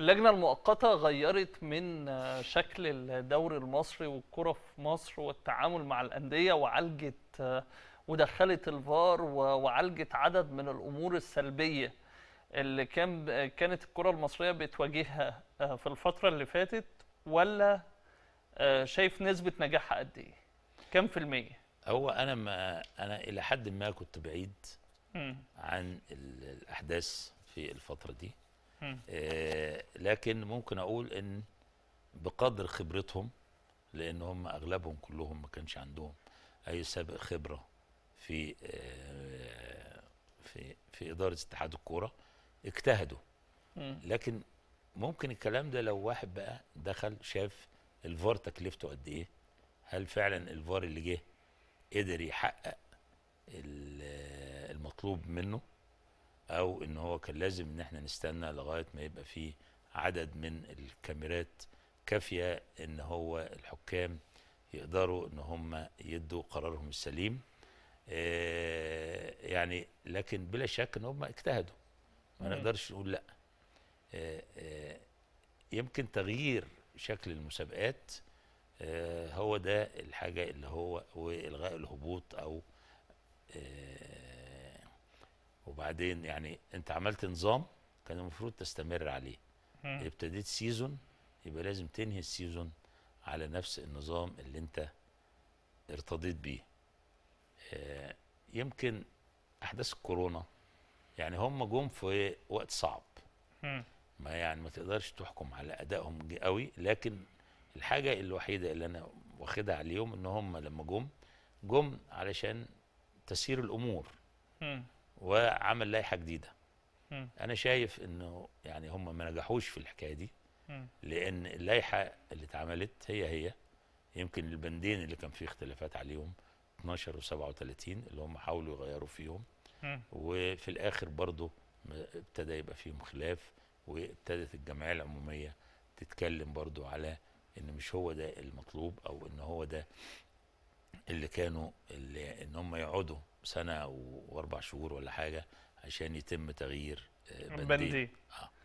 اللجنة المؤقتة غيرت من شكل الدوري المصري والكرة في مصر والتعامل مع الأندية وعالجت ودخلت الفار وعالجت عدد من الأمور السلبية اللي كان كانت الكرة المصرية بتواجهها في الفترة اللي فاتت ولا شايف نسبة نجاحها قد إيه؟ كم في المية؟ هو أنا ما أنا إلى حد ما كنت بعيد عن الأحداث في الفترة دي آه، لكن ممكن اقول ان بقدر خبرتهم لان هم اغلبهم كلهم ما كانش عندهم اي سابق خبره في آه، في في اداره اتحاد الكوره اجتهدوا لكن ممكن الكلام ده لو واحد بقى دخل شاف الفار تكلفته قد ايه هل فعلا الفار اللي جه قدر يحقق المطلوب منه او ان هو كان لازم ان احنا نستنى لغايه ما يبقى فيه عدد من الكاميرات كافيه ان هو الحكام يقدروا ان هم يدوا قرارهم السليم آه، يعني لكن بلا شك ان هم اجتهدوا ما نقدرش نقول لا آه، آه، يمكن تغيير شكل المسابقات هو ده الحاجه اللي هو والغاء الهبوط او وبعدين يعني انت عملت نظام كان المفروض تستمر عليه ابتديت سيزون يبقى لازم تنهي السيزون على نفس النظام اللي انت ارتضيت بيه آه يمكن احداث الكورونا يعني هم جم في وقت صعب ما يعني ما تقدرش تحكم على ادائهم قوي لكن الحاجه الوحيده اللي انا واخدها عليهم ان هم لما جم جم علشان تسير الامور وعمل لائحه جديده م. انا شايف انه يعني هم ما نجحوش في الحكايه دي م. لان اللائحه اللي اتعملت هي هي يمكن البندين اللي كان فيه اختلافات عليهم 12 و 37 اللي هم حاولوا يغيروا فيهم م. وفي الاخر برضه ابتدى يبقى فيهم خلاف وابتدت الجمعيه العموميه تتكلم برضه على ان مش هو ده المطلوب او ان هو ده اللي كانوا اللي ان هم يقعدوا سنه واربع شهور ولا حاجه عشان يتم تغيير بندي, بندي. اه, آه.